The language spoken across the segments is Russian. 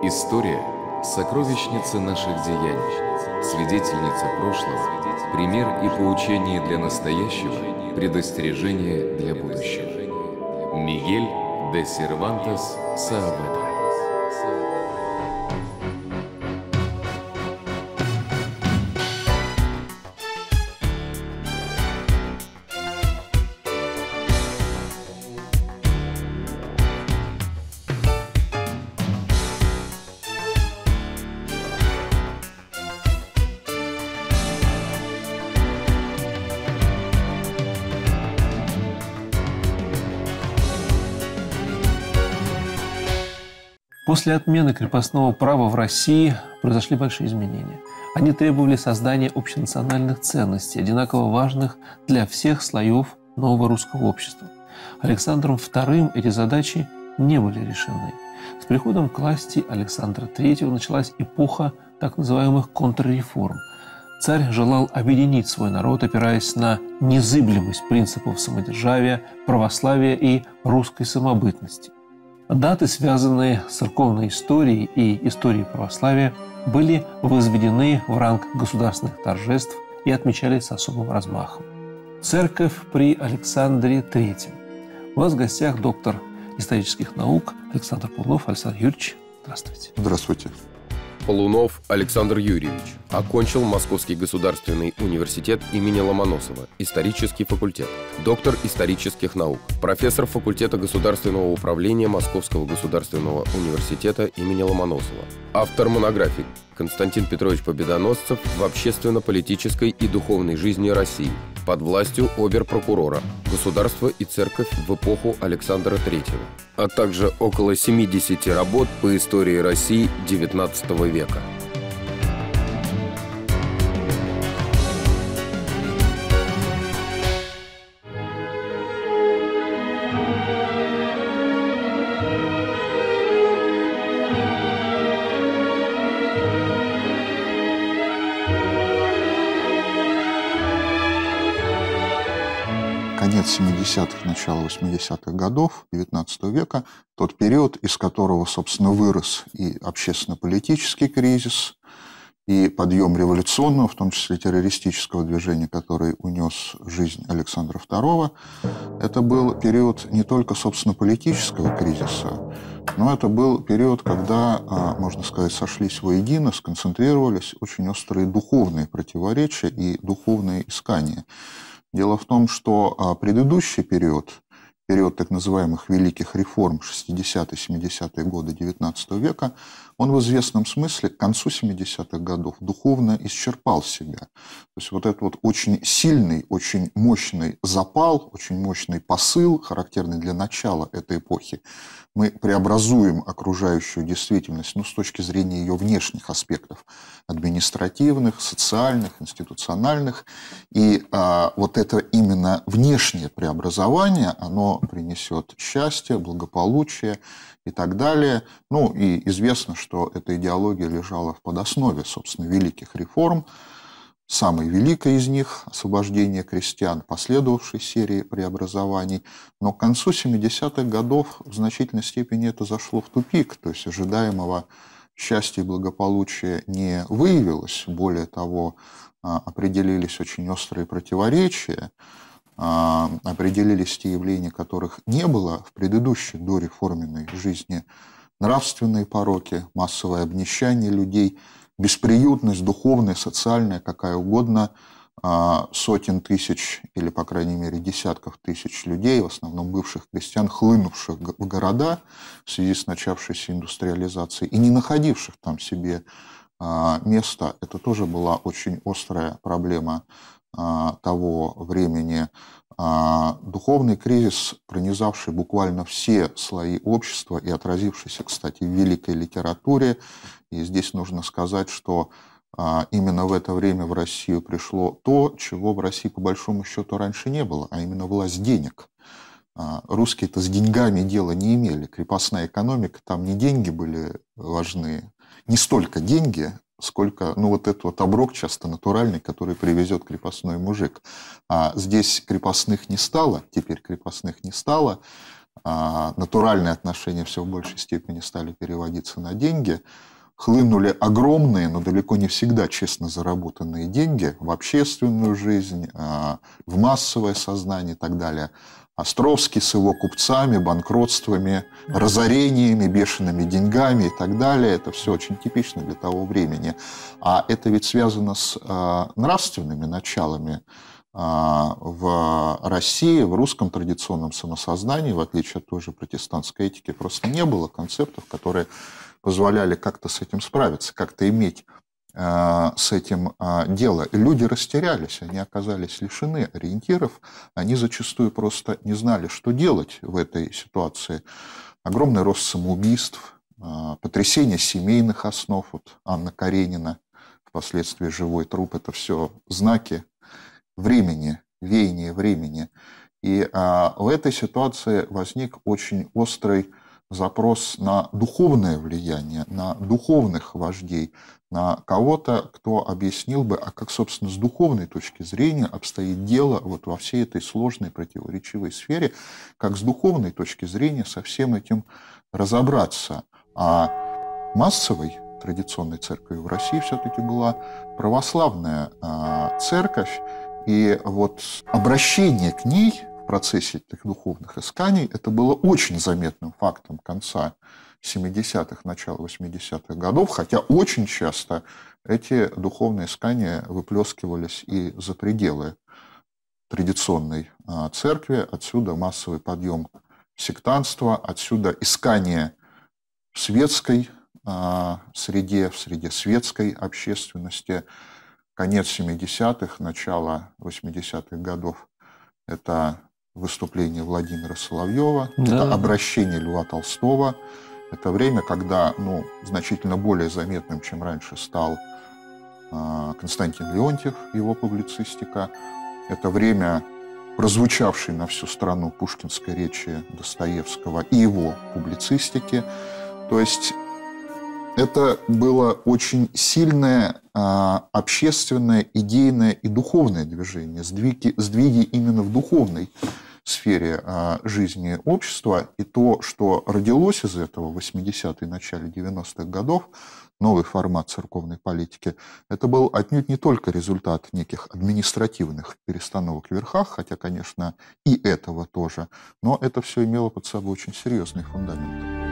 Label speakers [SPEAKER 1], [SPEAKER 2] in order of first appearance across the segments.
[SPEAKER 1] История – сокровищница наших деяний, свидетельница прошлого, пример и поучение для настоящего, предостережение для будущего. Мигель де Сервантес Сааведа.
[SPEAKER 2] После отмены крепостного права в России произошли большие изменения. Они требовали создания общенациональных ценностей, одинаково важных для всех слоев нового русского общества. Александром II эти задачи не были решены. С приходом к власти Александра III началась эпоха так называемых контрреформ. Царь желал объединить свой народ, опираясь на незыблемость принципов самодержавия, православия и русской самобытности. Даты, связанные с церковной историей и историей православия, были возведены в ранг государственных торжеств и отмечались с особым размахом. Церковь при Александре III. У нас в гостях доктор исторических наук Александр Пулнов, Александр Юрьевич, здравствуйте.
[SPEAKER 1] Здравствуйте. Полунов Александр Юрьевич окончил Московский государственный университет имени Ломоносова, исторический факультет, доктор исторических наук, профессор факультета государственного управления Московского государственного университета имени Ломоносова, автор монографий Константин Петрович Победоносцев в общественно-политической и духовной жизни России под властью оберпрокурора, государство и церковь в эпоху Александра III, а также около 70 работ по истории России XIX века.
[SPEAKER 3] конец 70-х, начало 80-х годов XIX века, тот период, из которого, собственно, вырос и общественно-политический кризис, и подъем революционного, в том числе террористического движения, который унес жизнь Александра II, это был период не только, собственно, политического кризиса, но это был период, когда, а, можно сказать, сошлись воедино, сконцентрировались очень острые духовные противоречия и духовные искания. Дело в том, что а, предыдущий период, период так называемых великих реформ 60-70-е годы XIX века, он в известном смысле к концу 70-х годов духовно исчерпал себя. То есть вот этот вот очень сильный, очень мощный запал, очень мощный посыл, характерный для начала этой эпохи, мы преобразуем окружающую действительность ну, с точки зрения ее внешних аспектов, административных, социальных, институциональных. И а, вот это именно внешнее преобразование, оно принесет счастье, благополучие и так далее. Ну и известно, что эта идеология лежала в подоснове, собственно, великих реформ. Самой великой из них – освобождение крестьян, последовавшей серии преобразований. Но к концу 70-х годов в значительной степени это зашло в тупик, то есть ожидаемого счастья и благополучия не выявилось. Более того, а, определились очень острые противоречия. А, определились те явления, которых не было в предыдущей дореформенной жизни. Нравственные пороки, массовое обнищание людей, бесприютность духовная, социальная, какая угодно, а, сотен тысяч или, по крайней мере, десятков тысяч людей, в основном бывших крестьян, хлынувших в города в связи с начавшейся индустриализацией и не находивших там себе а, места. Это тоже была очень острая проблема а, того времени а, духовный кризис, пронизавший буквально все слои общества и отразившийся, кстати, в великой литературе. И здесь нужно сказать, что а, именно в это время в Россию пришло то, чего в России по большому счету раньше не было, а именно власть денег. Русские-то с деньгами дела не имели. Крепостная экономика, там не деньги были важны, не столько деньги, сколько, ну вот этот вот оброк часто натуральный, который привезет крепостной мужик. А здесь крепостных не стало, теперь крепостных не стало. А натуральные отношения все в большей степени стали переводиться на деньги. Хлынули огромные, но далеко не всегда честно заработанные деньги в общественную жизнь, а, в массовое сознание и так далее. Островский с его купцами, банкротствами, разорениями, бешеными деньгами и так далее. Это все очень типично для того времени. А это ведь связано с э, нравственными началами э, в России, в русском традиционном самосознании, в отличие от той же протестантской этики, просто не было концептов, которые позволяли как-то с этим справиться, как-то иметь а, с этим а, дело. люди растерялись, они оказались лишены ориентиров, они зачастую просто не знали, что делать в этой ситуации. Огромный рост самоубийств, а, потрясение семейных основ. Вот Анна Каренина, впоследствии живой труп, это все знаки времени, веяние времени. И в этой ситуации возник очень острый запрос на духовное влияние, на духовных вождей, на кого-то, кто объяснил бы, а как, собственно, с духовной точки зрения обстоит дело вот во всей этой сложной противоречивой сфере, как с духовной точки зрения со всем этим разобраться. А массовой традиционной церковью в России все-таки была православная а, церковь, и вот обращение к ней процессе этих духовных исканий, это было очень заметным фактом конца 70-х, начала 80-х годов, хотя очень часто эти духовные искания выплескивались и за пределы традиционной а, церкви, отсюда массовый подъем сектанства, отсюда искание в светской а, среде, в среде светской общественности. Конец 70-х, начало 80-х годов – это выступление Владимира Соловьева, да. это обращение Льва Толстого. Это время, когда ну, значительно более заметным, чем раньше, стал э, Константин Леонтьев, его публицистика. Это время прозвучавшей на всю страну пушкинской речи Достоевского и его публицистики. То есть это было очень сильное а, общественное, идейное и духовное движение, сдвиги, сдвиги именно в духовной сфере а, жизни общества, и то, что родилось из этого в 80-е, начале 90-х годов, новый формат церковной политики, это был отнюдь не только результат неких административных перестановок в верхах, хотя, конечно, и этого тоже, но это все имело под собой очень серьезный фундамент.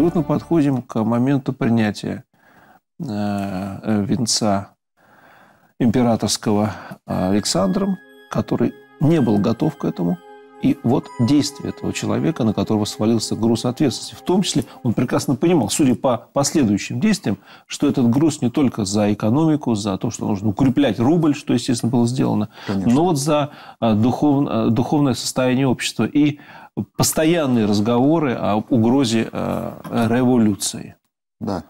[SPEAKER 2] И вот мы подходим к моменту принятия э, э, венца императорского э, Александром, который не был готов к этому. И вот действие этого человека, на которого свалился груз ответственности, в том числе он прекрасно понимал, судя по последующим действиям, что этот груз не только за экономику, за то, что нужно укреплять рубль, что, естественно, было сделано, Конечно. но вот за духов, духовное состояние общества. И постоянные разговоры о угрозе э, революции. Да.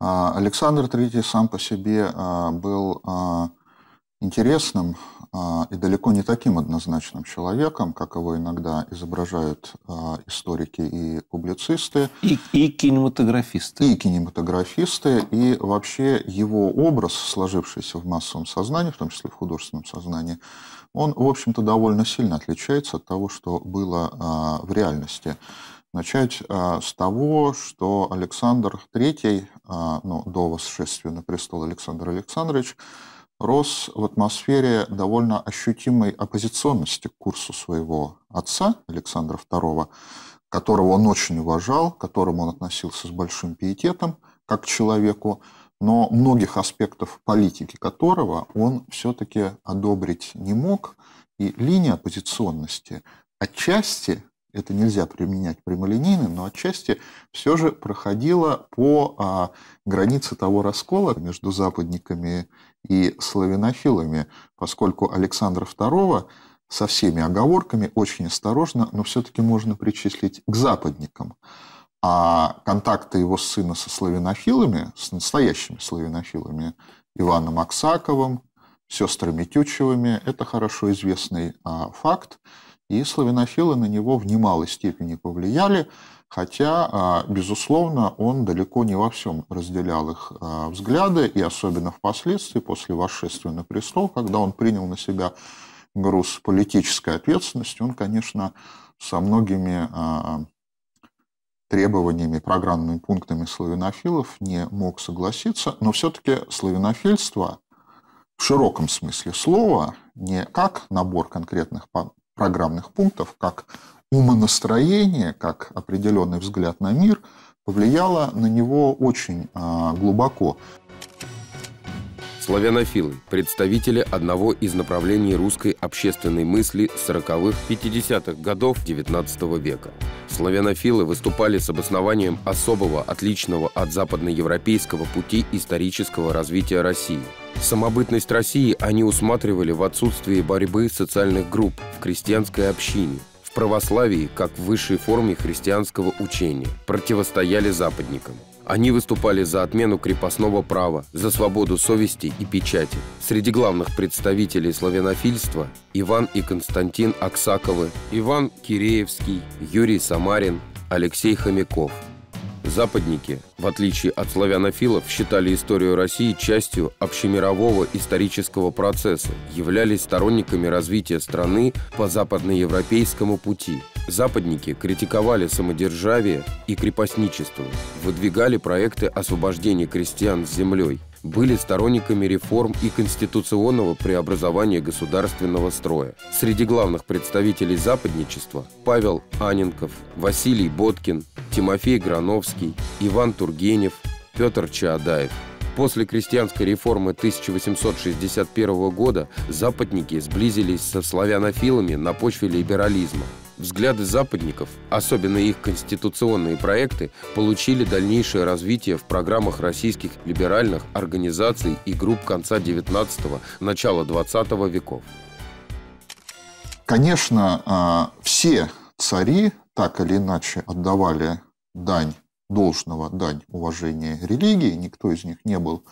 [SPEAKER 2] А, Александр III сам по себе а,
[SPEAKER 3] был а, интересным и далеко не таким однозначным человеком, как его иногда изображают историки и публицисты. И, и кинематографисты. И кинематографисты. И вообще его образ, сложившийся в массовом сознании, в том числе в художественном сознании, он, в общем-то, довольно сильно отличается от того, что было а, в реальности. Начать а, с того, что Александр III, а, ну, до восшествия на престол Александр Александрович, рос в атмосфере довольно ощутимой оппозиционности к курсу своего отца Александра II, которого он очень уважал, к которому он относился с большим пиететом, как к человеку, но многих аспектов политики которого он все-таки одобрить не мог. И линия оппозиционности отчасти, это нельзя применять прямолинейным, но отчасти все же проходила по а, границе того раскола между западниками и славянофилами, поскольку Александра II со всеми оговорками очень осторожно, но все-таки можно причислить к западникам. А контакты его сына со славянофилами, с настоящими славянофилами, Иваном Аксаковым, сестрами Тютчевыми, это хорошо известный а, факт. И славянофилы на него в немалой степени повлияли, хотя, а, безусловно, он далеко не во всем разделял их а, взгляды, и особенно впоследствии, после восшествия на престол, когда он принял на себя груз политической ответственности, он, конечно, со многими а, требованиями, программными пунктами славянофилов не мог согласиться, но все-таки славянофильство в широком смысле слова, не как набор конкретных программных пунктов, как умонастроение, как определенный взгляд на мир, повлияло на него очень а, глубоко.
[SPEAKER 1] Славянофилы – представители одного из направлений русской общественной мысли 40-х-50-х годов XIX века. Славянофилы выступали с обоснованием особого, отличного от западноевропейского пути исторического развития России – Самобытность России они усматривали в отсутствии борьбы социальных групп в крестьянской общине, в православии как в высшей форме христианского учения, противостояли западникам. Они выступали за отмену крепостного права, за свободу совести и печати. Среди главных представителей славянофильства Иван и Константин Аксаковы, Иван Киреевский, Юрий Самарин, Алексей Хомяков. Западники, в отличие от славянофилов, считали историю России частью общемирового исторического процесса, являлись сторонниками развития страны по западноевропейскому пути – Западники критиковали самодержавие и крепостничество, выдвигали проекты освобождения крестьян с землей, были сторонниками реформ и конституционного преобразования государственного строя. Среди главных представителей западничества Павел Аненков, Василий Боткин, Тимофей Грановский, Иван Тургенев, Петр Чаадаев – После крестьянской реформы 1861 года западники сблизились со славянофилами на почве либерализма. Взгляды западников, особенно их конституционные проекты, получили дальнейшее развитие в программах российских либеральных организаций и групп конца XIX – начала XX веков.
[SPEAKER 3] Конечно, а, все цари так или иначе отдавали дань должного дать уважение религии, никто из них не был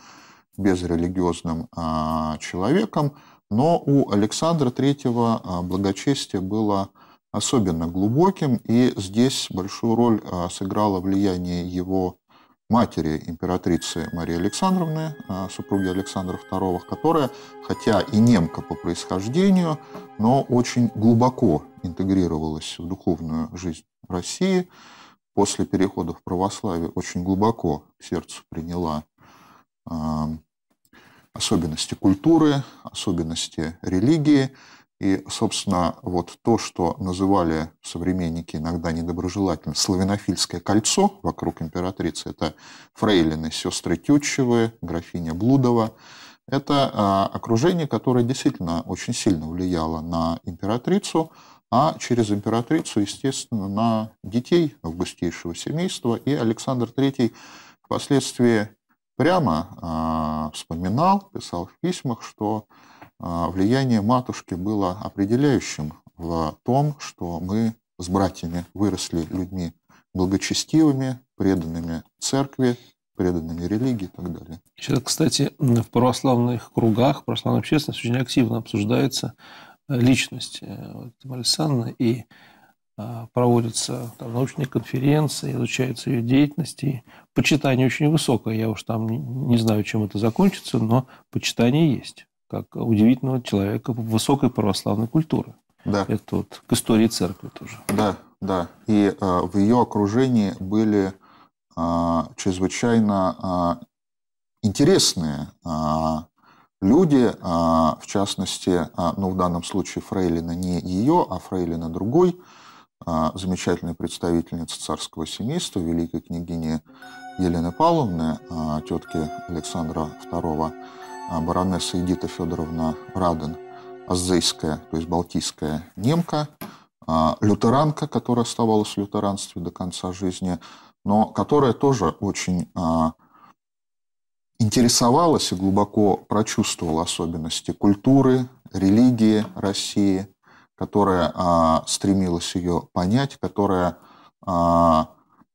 [SPEAKER 3] безрелигиозным а, человеком, но у Александра III а, благочестие было особенно глубоким, и здесь большую роль а, сыграло влияние его матери императрицы Марии Александровны, супруги Александра II, которая, хотя и немка по происхождению, но очень глубоко интегрировалась в духовную жизнь России – после перехода в православие очень глубоко к сердцу приняла а, особенности культуры, особенности религии. И, собственно, вот то, что называли современники иногда недоброжелательно славянофильское кольцо вокруг императрицы, это фрейлины, сестры Тютчевы, графиня Блудова, это а, окружение, которое действительно очень сильно влияло на императрицу, а через императрицу, естественно, на детей августейшего семейства. И Александр III впоследствии прямо а, вспоминал, писал в письмах, что а, влияние матушки было определяющим в том, что мы с братьями выросли людьми благочестивыми, преданными
[SPEAKER 2] церкви, преданными религии и так далее. Сейчас, кстати, в православных кругах, в православной общественности очень активно обсуждается личность э, Александровны, и а, проводятся там, научные конференции, изучается ее деятельность, и почитание очень высокое. Я уж там не знаю, чем это закончится, но почитание есть, как удивительного человека высокой православной культуры. Да. Это
[SPEAKER 3] вот к истории церкви тоже. Да, да. И э, в ее окружении были э, чрезвычайно э, интересные э, люди, а, в частности, а, ну в данном случае Фрейлина не ее, а Фрейлина другой, а, замечательная представительница царского семейства, великой княгини Елены Павловны, тетки Александра II, баронесса Эдита Федоровна Раден, азейская, то есть балтийская немка, лютеранка, которая оставалась в лютеранстве до конца жизни, но которая тоже очень интересовалась и глубоко прочувствовала особенности культуры, религии России, которая а, стремилась ее понять, которая а,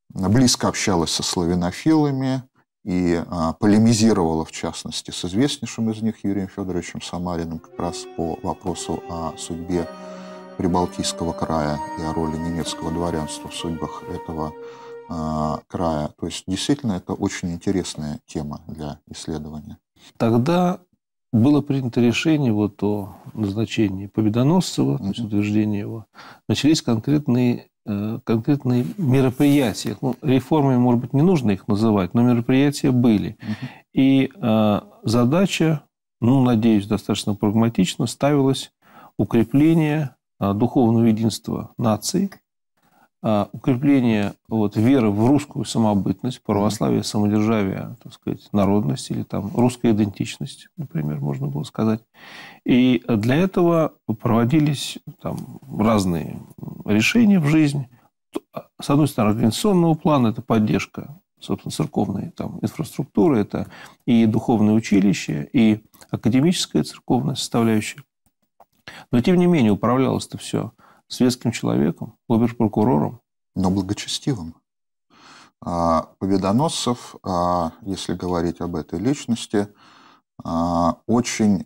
[SPEAKER 3] близко общалась со славянофилами и а, полемизировала, в частности, с известнейшим из них Юрием Федоровичем Самариным как раз по вопросу о судьбе Прибалтийского края и о роли немецкого дворянства в судьбах этого а, края. То есть действительно это очень интересная тема для исследования. Тогда
[SPEAKER 2] было принято решение вот о назначении Победоносцева, mm-hmm. то есть утверждение его. Начались конкретные э, конкретные мероприятия. Ну, реформами, может быть, не нужно их называть, но мероприятия были. Mm-hmm. И э, задача, ну, надеюсь, достаточно прагматично ставилась укрепление э, духовного единства нации. А укрепление вот, веры в русскую самобытность, православие, самодержавие, так сказать, народность или там русская идентичность, например, можно было сказать. И для этого проводились там разные решения в жизни. С одной стороны, организационного плана – это поддержка собственно, церковной там, инфраструктуры, это и духовное училище, и академическая церковная составляющая. Но, тем не менее, управлялось это все светским человеком, оберпрокурором. Но благочестивым.
[SPEAKER 3] А, победоносцев, а, если говорить об этой личности, а, очень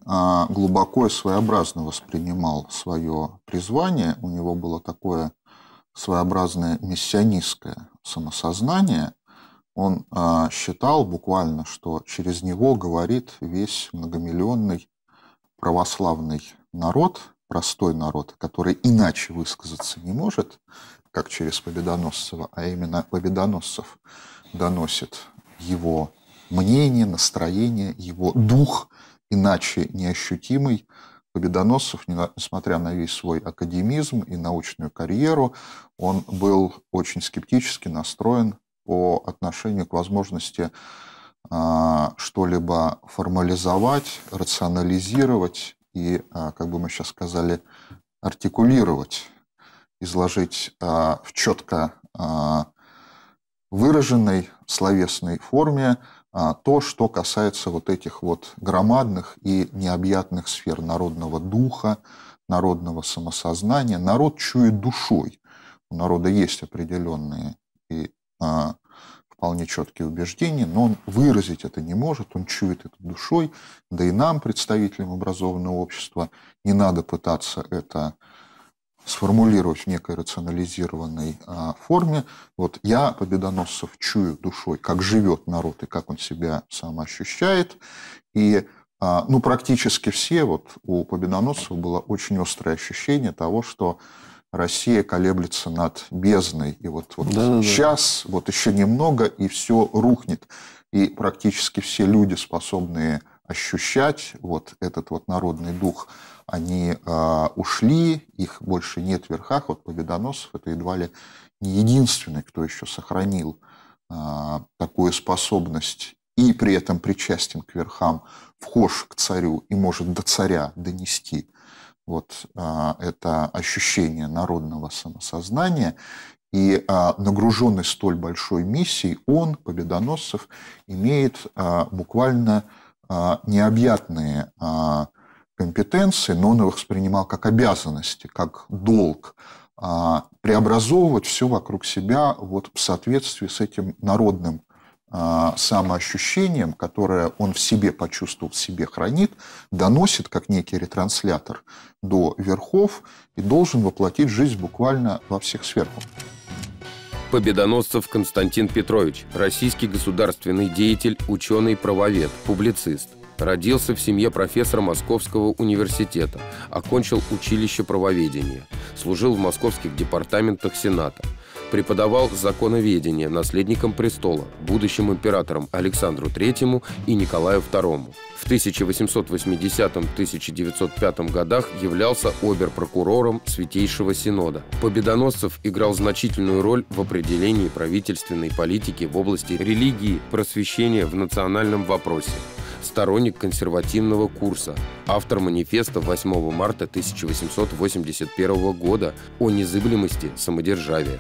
[SPEAKER 3] глубоко и своеобразно воспринимал свое призвание. У него было такое своеобразное миссионистское самосознание. Он считал буквально, что через него говорит весь многомиллионный православный народ, простой народ, который иначе высказаться не может, как через Победоносцева, а именно Победоносцев доносит его мнение, настроение, его дух иначе неощутимый. Победоносцев, несмотря на весь свой академизм и научную карьеру, он был очень скептически настроен по отношению к возможности а, что-либо формализовать, рационализировать, и, а, как бы мы сейчас сказали, артикулировать, изложить а, в четко а, выраженной словесной форме то, что касается вот этих вот громадных и необъятных сфер народного духа, народного самосознания. Народ чует душой. У народа есть определенные и вполне четкие убеждения, но он выразить это не может, он чует это душой, да и нам, представителям образованного общества, не надо пытаться это сформулировать в некой рационализированной а, форме. Вот я, Победоносцев, чую душой, как живет народ и как он себя сам ощущает. И а, ну, практически все, вот у Победоносцев было очень острое ощущение того, что Россия колеблется над бездной. И вот, вот да, сейчас, да. вот еще немного, и все рухнет. И практически все люди, способные ощущать вот этот вот народный дух, они э, ушли, их больше нет в верхах. Вот Победоносов это едва ли не единственный, кто еще сохранил э, такую способность и при этом причастен к верхам, вхож к царю и может до царя донести – вот а, это ощущение народного самосознания. И а, нагруженный столь большой миссией, он, Победоносцев, имеет а, буквально необъятные компетенции, но он их воспринимал как обязанности, как долг преобразовывать все вокруг себя вот в соответствии с этим народным а, самоощущением, которое он в себе почувствовал, в себе хранит, доносит как некий ретранслятор до верхов и должен воплотить жизнь буквально во всех сверху.
[SPEAKER 1] Победоносцев Константин Петрович, российский государственный деятель, ученый, правовед, публицист. Родился в семье профессора Московского университета, окончил училище правоведения, служил в московских департаментах Сената – преподавал законоведение наследникам престола, будущим императорам Александру III и Николаю II. В 1880-1905 годах являлся оберпрокурором Святейшего Синода. Победоносцев играл значительную роль в определении правительственной политики в области религии, просвещения в национальном вопросе сторонник консервативного курса, автор манифеста 8 марта 1881 года о незыблемости самодержавия.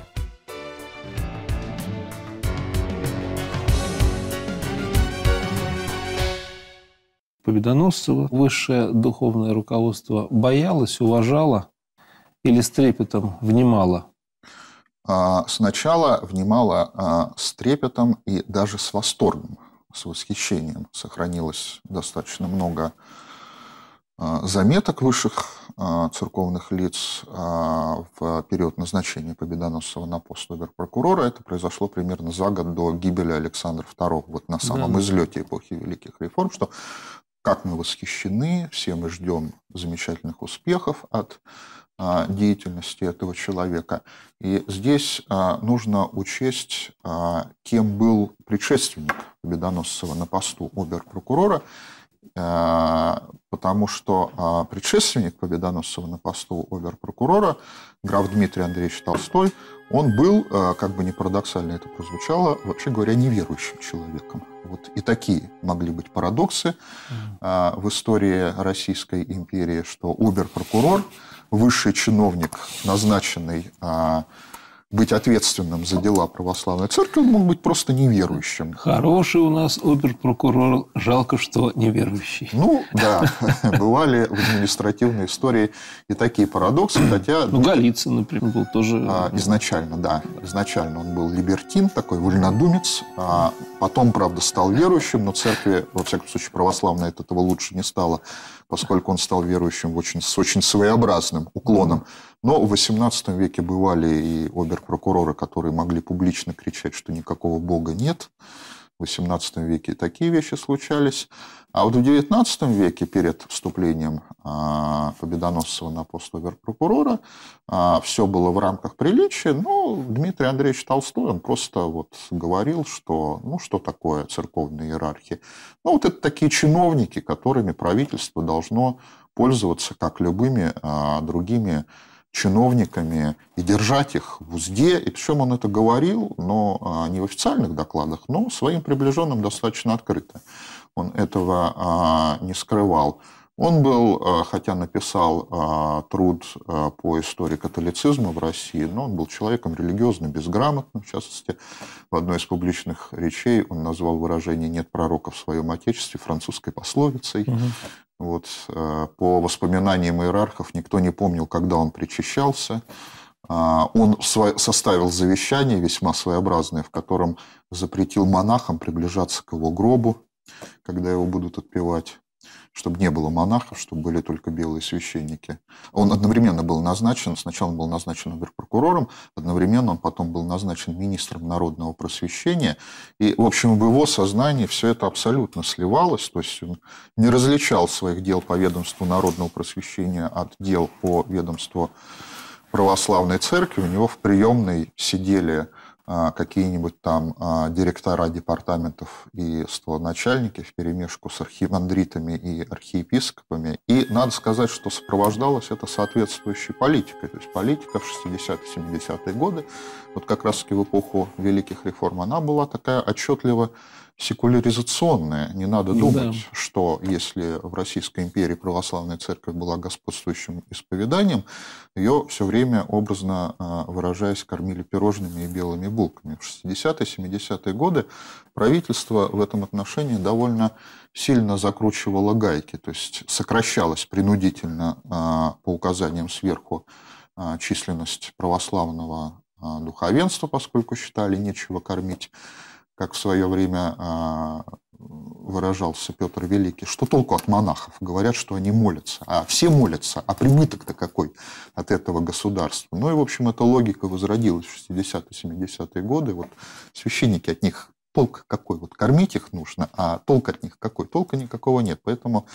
[SPEAKER 1] Победоносцева.
[SPEAKER 2] Высшее духовное руководство боялось, уважало или с трепетом внимало? А, сначала внимало а, с трепетом
[SPEAKER 3] и даже с восторгом, с восхищением. Сохранилось достаточно много а, заметок высших церковных лиц в период назначения Победоносцева на пост оберпрокурора. Это произошло примерно за год до гибели Александра II, вот на самом да. излете эпохи Великих Реформ, что как мы восхищены, все мы ждем замечательных успехов от а, деятельности этого человека. И здесь а, нужно учесть, а, кем был предшественник Победоносцева на посту обер-прокурора, э, потому что а, предшественник Победоносцева на посту обер-прокурора, граф Дмитрий Андреевич Толстой, он был, а, как бы не парадоксально это прозвучало, вообще говоря, неверующим человеком. Вот и такие могли быть парадоксы mm-hmm. в истории Российской империи, что обер-прокурор, высший чиновник, назначенный а, быть ответственным за дела православной церкви, он мог быть просто неверующим.
[SPEAKER 2] Хороший у нас оберпрокурор, жалко, что неверующий. Ну,
[SPEAKER 3] да, бывали в административной истории и такие парадоксы, хотя... Ну, Голицын, например, был тоже... А, изначально, да, изначально он был либертин, такой вольнодумец, а потом, правда, стал верующим, но церкви, во всяком случае, православная от этого лучше не стала, поскольку он стал верующим в очень, с очень своеобразным уклоном. Но в XVIII веке бывали и оберпрокуроры, которые могли публично кричать, что никакого Бога нет. В XVIII веке и такие вещи случались. А вот в XIX веке, перед вступлением а, Победоносцева на пост оверпрокурора, а, все было в рамках приличия, но Дмитрий Андреевич Толстой, он просто вот говорил, что, ну, что такое церковная иерархия. Ну, вот это такие чиновники, которыми правительство должно пользоваться, как любыми а, другими чиновниками и держать их в узде. И причем он это говорил, но не в официальных докладах, но своим приближенным достаточно открыто он этого а, не скрывал. Он был, а, хотя написал а, труд по истории католицизма в России, но он был человеком религиозным, безграмотным. В частности, в одной из публичных речей он назвал выражение «нет пророка в своем отечестве» французской пословицей. Угу. Вот, по воспоминаниям иерархов никто не помнил, когда он причащался. Он составил завещание весьма своеобразное, в котором запретил монахам приближаться к его гробу, когда его будут отпевать чтобы не было монахов, чтобы были только белые священники. Он одновременно был назначен, сначала он был назначен оберпрокурором, одновременно он потом был назначен министром народного просвещения. И, в общем, в его сознании все это абсолютно сливалось, то есть он не различал своих дел по ведомству народного просвещения от дел по ведомству православной церкви. У него в приемной сидели а, какие-нибудь там а, директора департаментов и сто начальники в перемешку с архимандритами и архиепископами. И надо сказать, что сопровождалось это соответствующей политикой. То есть политика в 60-70-е годы, вот как раз-таки в эпоху великих реформ, она была такая отчетливо секуляризационная. Не надо думать, да. что если в Российской империи православная церковь была господствующим исповеданием, ее все время, образно а, выражаясь, кормили пирожными и белыми булками. В 60-70-е годы правительство в этом отношении довольно сильно закручивало гайки, то есть сокращалось принудительно а, по указаниям сверху а, численность православного духовенства, поскольку считали нечего кормить как в свое время а, выражался Петр Великий, что толку от монахов? Говорят, что они молятся. А все молятся, а прибыток-то какой от этого государства? Ну и, в общем, эта логика возродилась в 60-70-е годы. Вот священники от них толк какой? Вот кормить их нужно, а толк от них какой? Толка никакого нет. Поэтому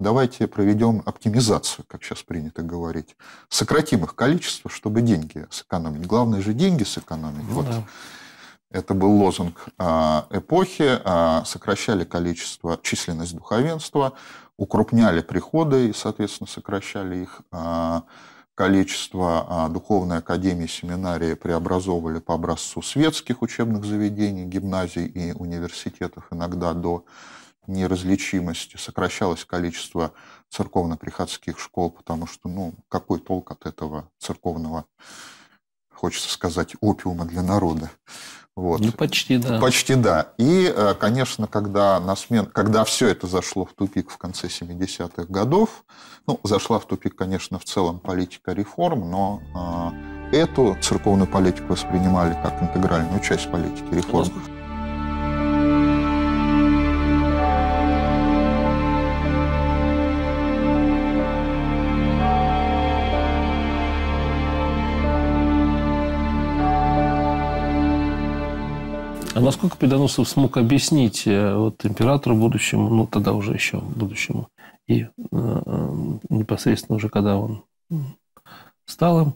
[SPEAKER 3] давайте проведем оптимизацию, как сейчас принято говорить. Сократим их количество, чтобы деньги сэкономить. Главное же деньги сэкономить. Ну, вот. да. Это был лозунг а, эпохи. А, сокращали количество, численность духовенства, укрупняли приходы и, соответственно, сокращали их а, количество. Духовной академии, семинарии преобразовывали по образцу светских учебных заведений, гимназий и университетов иногда до неразличимости. Сокращалось количество церковно-приходских школ, потому что, ну, какой толк от этого церковного хочется сказать, опиума для народа. Вот. Ну, почти да. Почти да. И, э, конечно, когда, на смен... когда все это зашло в тупик в конце 70-х годов, ну, зашла в тупик, конечно, в целом политика реформ, но э, эту церковную политику воспринимали как интегральную часть политики реформ.
[SPEAKER 2] А насколько Победоносов смог объяснить э, вот, императору будущему, ну тогда уже еще будущему, и э, э, непосредственно уже когда он стал им,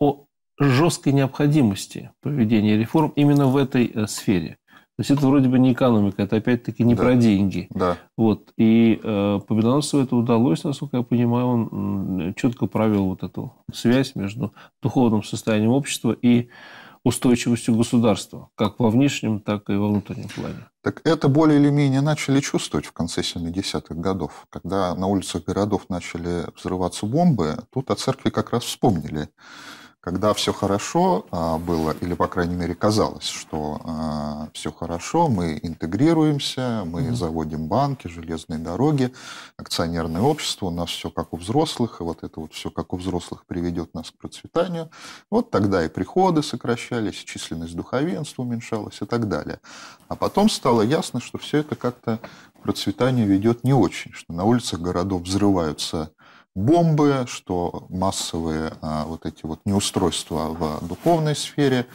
[SPEAKER 2] о жесткой необходимости проведения реформ именно в этой э, сфере. То есть это вроде бы не экономика, это опять-таки не да. про деньги. Да. Вот. И э, Победоносцеву это удалось, насколько я понимаю, он четко провел вот эту связь между духовным состоянием общества и устойчивостью государства, как во внешнем, так и во внутреннем плане.
[SPEAKER 3] Так это более или менее начали чувствовать в конце 70-х годов, когда на улицах городов начали взрываться бомбы, тут о церкви как раз вспомнили когда все хорошо а, было, или, по крайней мере, казалось, что а, все хорошо, мы интегрируемся, мы mm-hmm. заводим банки, железные дороги, акционерное общество, у нас все как у взрослых, и вот это вот все как у взрослых приведет нас к процветанию. Вот тогда и приходы сокращались, численность духовенства уменьшалась и так далее. А потом стало ясно, что все это как-то процветание ведет не очень, что на улицах городов взрываются бомбы, что массовые а, вот эти вот неустройства в духовной сфере,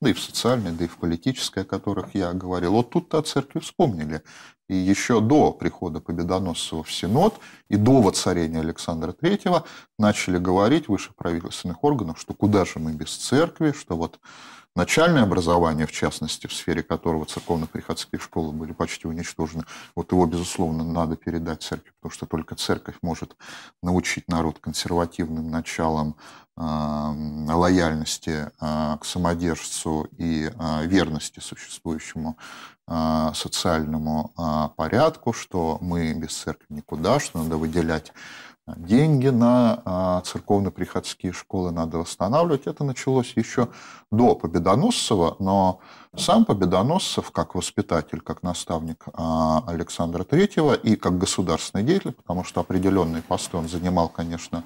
[SPEAKER 3] да и в социальной, да и в политической, о которых я говорил. Вот тут-то о церкви вспомнили. И еще до прихода Победоносцева в Синод и до воцарения Александра III начали говорить выше правительственных органов, что куда же мы без церкви, что вот начальное образование, в частности, в сфере которого церковно-приходские школы были почти уничтожены, вот его, безусловно, надо передать церкви, потому что только церковь может научить народ консервативным началам э, лояльности э, к самодержцу и э, верности существующему социальному порядку, что мы без церкви никуда, что надо выделять Деньги на а, церковно-приходские школы надо восстанавливать. Это началось еще до Победоносцева, но сам Победоносцев, как воспитатель, как наставник а, Александра Третьего и как государственный деятель, потому что определенные посты он занимал, конечно,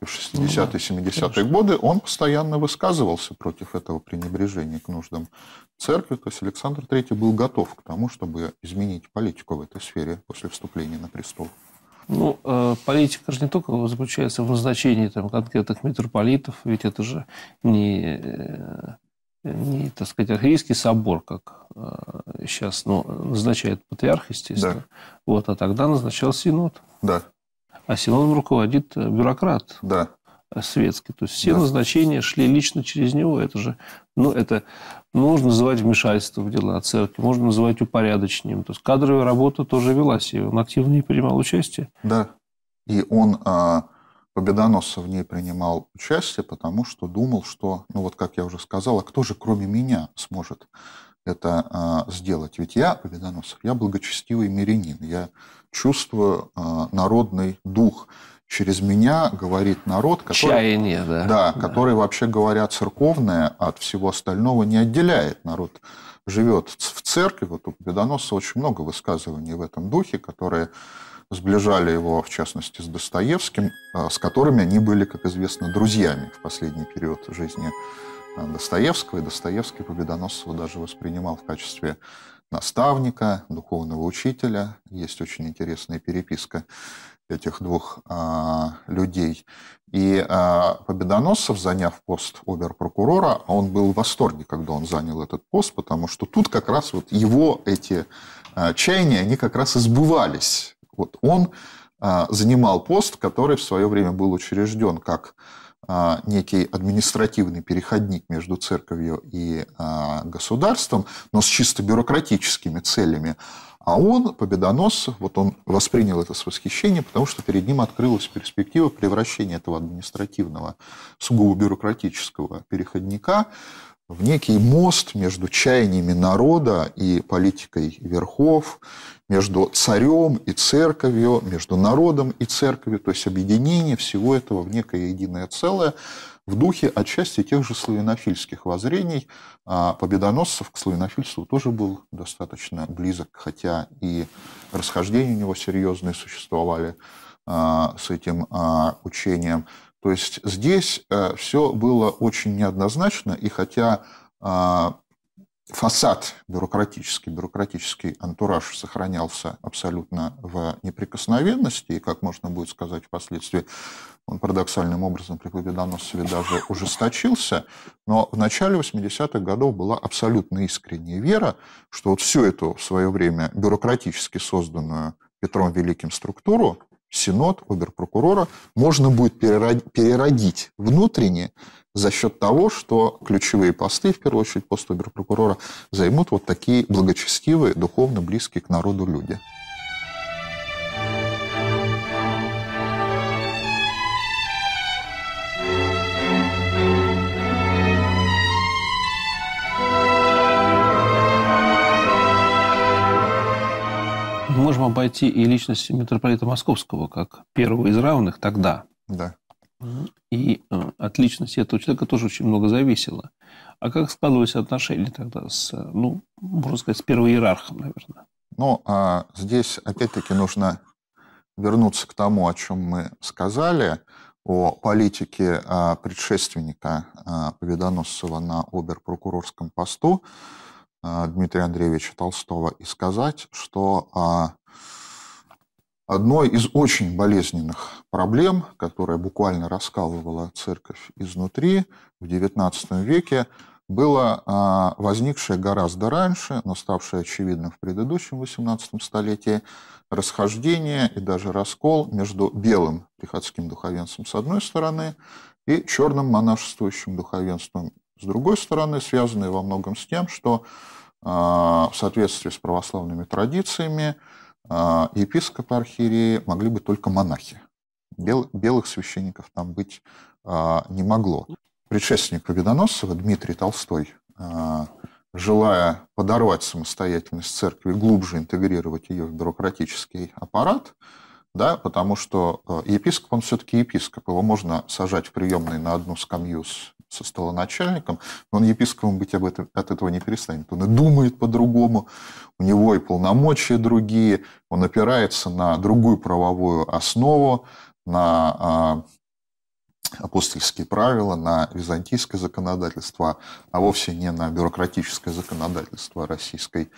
[SPEAKER 3] в 60-е, ну 70-е годы, он постоянно высказывался против этого пренебрежения к нуждам церкви. То есть Александр Третий был готов к тому, чтобы изменить политику в этой сфере после вступления на престол.
[SPEAKER 2] Ну, э, политика же не только заключается в назначении там, конкретных митрополитов, ведь это же не, э, не так сказать, архиерейский собор, как э, сейчас ну, назначает патриарх, естественно. Да. Вот, а тогда назначал синод. Да. А синодом руководит бюрократ. Да светский. То есть все да. назначения шли лично через него. Это же, ну, это ну, можно называть вмешательство в дела церкви, можно называть упорядочением. То есть кадровая работа тоже велась, и он активно принимал участие.
[SPEAKER 3] Да. И он, а, Победоносов, в ней принимал участие, потому что думал, что, ну вот как я уже сказал, а кто же кроме меня сможет это а, сделать? Ведь я, Победоносов, я благочестивый мирянин, я чувствую а, народный дух – через меня говорит народ, который, Чаяние, да. Да, да. который вообще говоря церковное от всего остального не отделяет. Народ живет в церкви, вот у Победоносца очень много высказываний в этом духе, которые сближали его, в частности, с Достоевским, а, с которыми они были, как известно, друзьями в последний период жизни а, Достоевского. И Достоевский Победоносцева даже воспринимал в качестве наставника, духовного учителя. Есть очень интересная переписка этих двух а, людей. И а, Победоносов, заняв пост оберпрокурора, он был в восторге, когда он занял этот пост, потому что тут как раз вот его эти а, чаяния, они как раз избывались. Вот он а, занимал пост, который в свое время был учрежден как а, некий административный переходник между церковью и а, государством, но с чисто бюрократическими целями. А он, победонос, вот он воспринял это с восхищением, потому что перед ним открылась перспектива превращения этого административного, сугубо бюрократического переходника в некий мост между чаяниями народа и политикой верхов, между царем и церковью, между народом и церковью, то есть объединение всего этого в некое единое целое, в духе отчасти тех же славянофильских воззрений. А победоносцев к славянофильству тоже был достаточно близок, хотя и расхождения у него серьезные существовали а, с этим а, учением. То есть здесь э, все было очень неоднозначно, и хотя фасад бюрократический, бюрократический антураж сохранялся абсолютно в неприкосновенности, и, как можно будет сказать впоследствии, он парадоксальным образом при Победоносцеве даже ужесточился, но в начале 80-х годов была абсолютно искренняя вера, что вот все это в свое время бюрократически созданную Петром Великим структуру, Синод, оберпрокурора, можно будет переродить внутренне за счет того, что ключевые посты, в первую очередь пост оберпрокурора, займут вот такие благочестивые, духовно близкие к народу люди.
[SPEAKER 2] можем обойти и личность митрополита Московского как первого из равных тогда. Да. И э, от личности этого человека тоже очень много зависело. А как складывались отношения тогда с, э, ну, можно сказать, с первоиерархом, наверное? Ну, а здесь опять-таки нужно вернуться к тому,
[SPEAKER 3] о чем мы сказали, о политике а, предшественника а, Победоносцева на оберпрокурорском посту а, Дмитрия Андреевича Толстого и сказать, что Одной из очень болезненных проблем, которая буквально раскалывала церковь изнутри в XIX веке, было а, возникшее гораздо раньше, но ставшее очевидным в предыдущем XVIII столетии, расхождение и даже раскол между белым приходским духовенством с одной стороны и черным монашествующим духовенством с другой стороны, связанное во многом с тем, что а, в соответствии с православными традициями а, епископы архиереи могли быть только монахи. Бел, белых священников там быть а, не могло. Предшественник Победоносцева Дмитрий Толстой, а, желая подорвать самостоятельность церкви, глубже интегрировать ее в бюрократический аппарат, да, потому что э, епископ, он все-таки епископ, его можно сажать в приемный на одну скамью с, со столоначальником, но он епископом быть об этом, от этого не перестанет. Он и думает по-другому, у него и полномочия другие, он опирается на другую правовую основу, на а, апостольские правила, на византийское законодательство, а вовсе не на бюрократическое законодательство Российской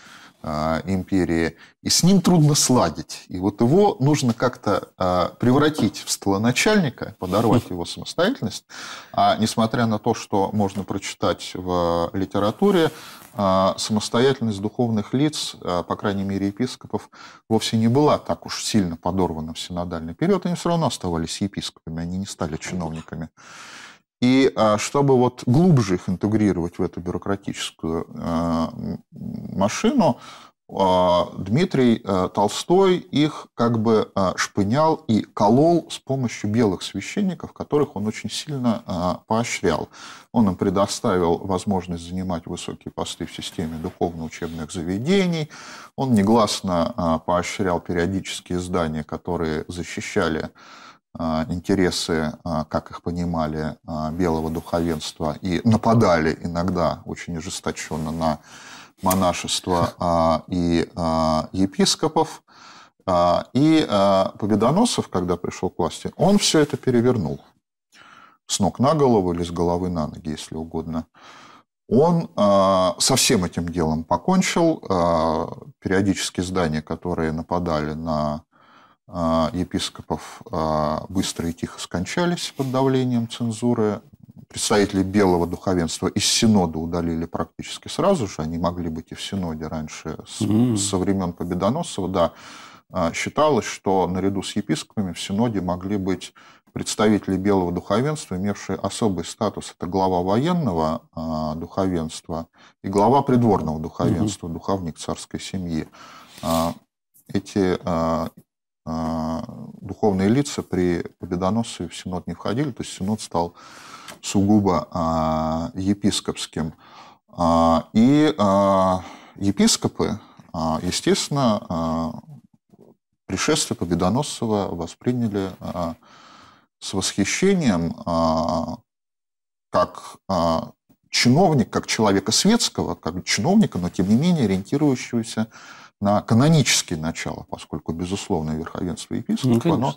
[SPEAKER 3] э, империи. И с ним трудно сладить. И вот его нужно как-то э, превратить в столоначальника, подорвать его самостоятельность. А несмотря на то, что можно прочитать в литературе, а, самостоятельность духовных лиц, а, по крайней мере, епископов, вовсе не была так уж сильно подорвана в синодальный период. Они все равно оставались епископами, они не стали чиновниками. И а, чтобы вот глубже их интегрировать в эту бюрократическую машину, а, Дмитрий э, Толстой их как бы э, шпынял и колол с помощью белых священников, которых он очень сильно э, поощрял. Он им предоставил возможность занимать высокие посты в системе духовно-учебных заведений. Он негласно поощрял периодические издания, которые защищали интересы, как их понимали, белого духовенства и нападали иногда очень ожесточенно на монашества а, и а, епископов. А, и Победоносов, когда пришел к власти, он все это перевернул с ног на голову или с головы на ноги, если угодно. Он со всем этим делом покончил. Периодически здания, которые нападали на епископов быстро и тихо скончались под давлением цензуры представители белого духовенства из Синода удалили практически сразу же. Они могли быть и в Синоде раньше, mm. со времен Победоносова, да. А, считалось, что наряду с епископами в Синоде могли быть представители белого духовенства, имевшие особый статус. Это глава военного а, духовенства и глава придворного духовенства, mm духовник царской семьи. А, эти духовные лица при Победоносове в Синод не входили, то есть Синод стал сугубо а, епископским. А, и а, епископы, естественно, пришествие Победоносцева восприняли с восхищением как чиновник, как человека светского, как чиновника, но тем не менее ориентирующегося на канонические начала, поскольку, безусловно, верховенство епископа, ну, оно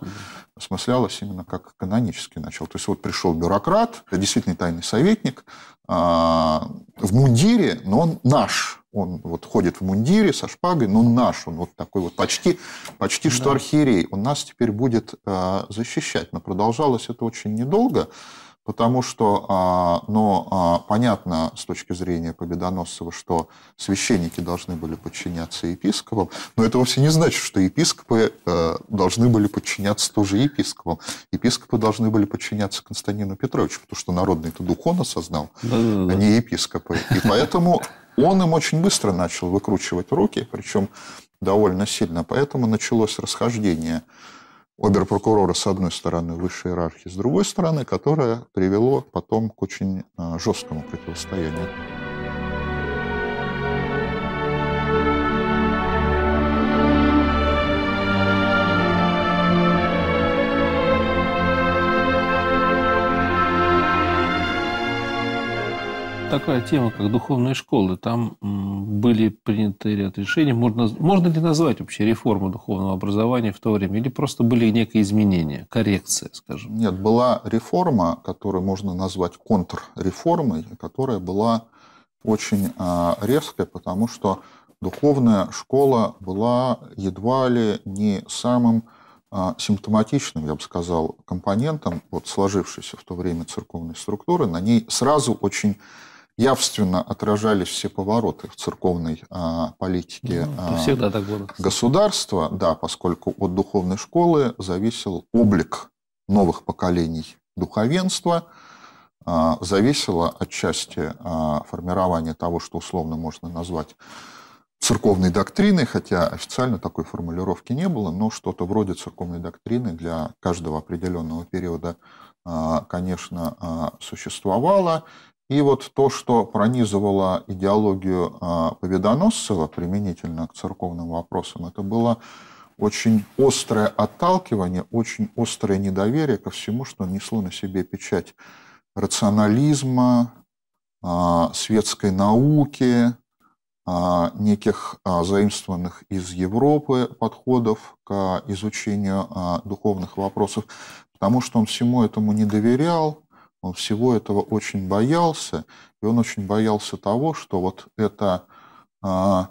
[SPEAKER 3] осмыслялось именно как канонические начала. То есть вот пришел бюрократ, действительно тайный советник, а, в мундире, но он наш. Он вот ходит в мундире со шпагой, но наш, он вот такой вот почти, почти да. что архиерей. Он нас теперь будет а, защищать. Но продолжалось это очень недолго. Потому что, а, но а, понятно с точки зрения Победоносцева, что священники должны были подчиняться епископам, но это вовсе не значит, что епископы э, должны были подчиняться тоже епископам. Епископы должны были подчиняться Константину Петровичу, потому что народный это дух он осознал, да -да -да. а не епископы. И поэтому он им очень быстро начал выкручивать руки, причем довольно сильно. Поэтому началось расхождение оберпрокурора, с одной стороны, высшей иерархии, с другой стороны, которое привело потом к очень а, жесткому противостоянию.
[SPEAKER 2] Такая тема, как духовные школы, там были приняты ряд решений. Можно, можно ли назвать вообще реформу духовного образования в то время? Или просто были некие изменения, коррекция, скажем? Нет, была реформа, которую можно назвать контрреформой,
[SPEAKER 3] которая была очень а, резкой, потому что духовная школа была едва ли не самым а, симптоматичным, я бы сказал, компонентом вот сложившейся в то время церковной структуры. На ней сразу очень явственно отражались все повороты в церковной а, политике ну, а, государства, да, поскольку от духовной школы зависел облик новых поколений духовенства, а, зависело отчасти формирование того, что условно можно назвать церковной доктрины, хотя официально такой формулировки не было, но что-то вроде церковной доктрины для каждого определенного периода, конечно, существовало. И вот то, что пронизывало идеологию а, Победоносцева применительно к церковным вопросам, это было очень острое отталкивание, очень острое недоверие ко всему, что несло на себе печать рационализма, а, светской науки, а, неких заимствованных из Европы подходов к изучению духовных вопросов, потому что он всему этому не доверял, он всего этого очень боялся, и он очень боялся того, что вот это а,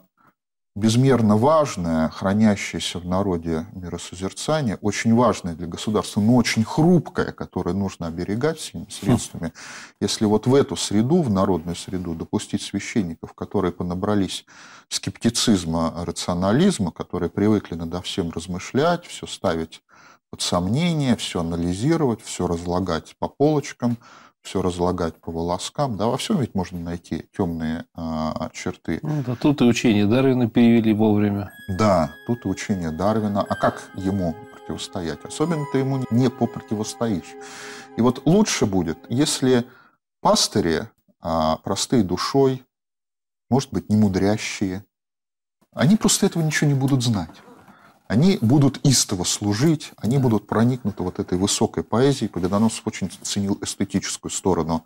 [SPEAKER 3] безмерно важное, хранящееся в народе миросозерцание, очень важное для государства, но очень хрупкое, которое нужно оберегать всеми средствами. Если вот в эту среду, в народную среду, допустить священников, которые понабрались скептицизма, рационализма, которые привыкли надо всем размышлять, все ставить под сомнение, все анализировать, все разлагать по полочкам, все разлагать по волоскам. Да, во всем ведь можно найти темные а, черты.
[SPEAKER 2] Ну, да, тут и учение
[SPEAKER 3] Дарвина перевели вовремя. Да, тут и учение Дарвина. А как ему противостоять? Особенно то ему не попротивостоишь. И вот лучше будет, если пастыри, а, простые душой, может быть, не мудрящие, они просто этого ничего не будут знать они будут истово служить, они да. будут проникнуты вот этой высокой поэзией. Победоносов очень ценил эстетическую сторону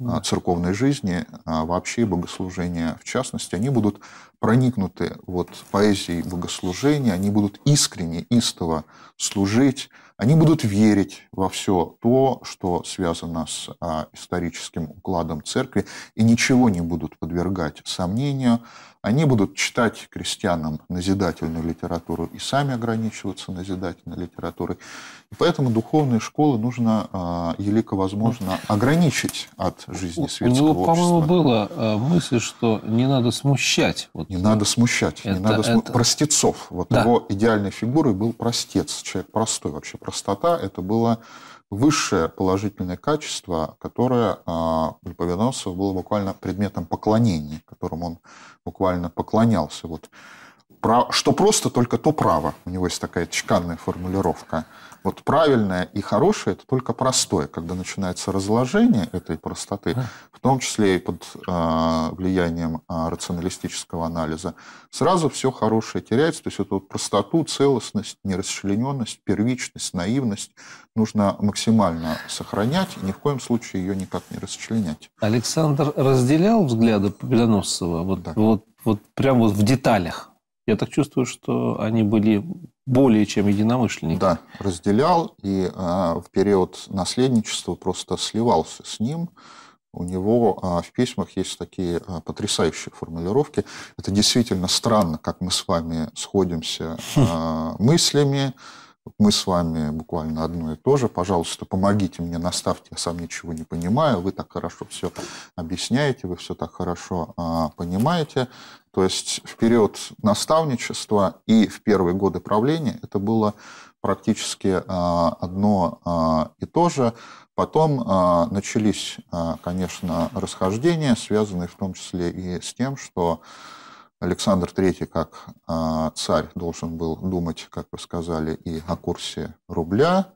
[SPEAKER 3] а, да. церковной жизни, а вообще богослужения в частности. Они будут проникнуты вот поэзией богослужения, они будут искренне, истово служить, они будут верить во все то, что связано с а, историческим укладом церкви, и ничего не будут подвергать сомнению. Они будут читать крестьянам назидательную литературу и сами ограничиваться назидательной литературой. И поэтому духовные школы нужно, а, елико возможно, ну, ограничить от жизни светского ну, общества. По-моему,
[SPEAKER 2] была а, мысль, что не надо смущать. Вот. Не надо смущать. Это, не надо см... это...
[SPEAKER 3] Простецов. Вот да. его идеальной фигурой был простец, человек простой. Вообще простота – это было высшее положительное качество, которое Липоведоносову а, было буквально предметом поклонения, которым он буквально поклонялся. Вот что просто, только то право. У него есть такая чеканная формулировка. Вот правильное и хорошее – это только простое, когда начинается разложение этой простоты, в том числе и под а, влиянием а, рационалистического анализа, сразу все хорошее теряется. То есть эту вот простоту, целостность, нерасчлененность, первичность, наивность нужно максимально сохранять, ни в
[SPEAKER 2] коем случае ее никак не расчленять. Александр разделял взгляды Победоносцева? Вот, да. вот, вот прям вот в деталях? Я так чувствую, что они были более чем единомышленники. Да, разделял и
[SPEAKER 3] а, в период наследничества просто сливался с ним. У него а, в письмах есть такие а, потрясающие формулировки. Это действительно странно, как мы с вами сходимся а, мыслями, мы с вами буквально одно и то же. Пожалуйста, помогите мне, наставьте, я сам ничего не понимаю. Вы так хорошо все объясняете, вы все так хорошо а, понимаете. То есть в период наставничества и в первые годы правления это было практически а, одно а, и то же. Потом а, начались, а, конечно, расхождения, связанные в том числе и с тем, что Александр III как а, царь должен был думать, как вы сказали, и о курсе рубля,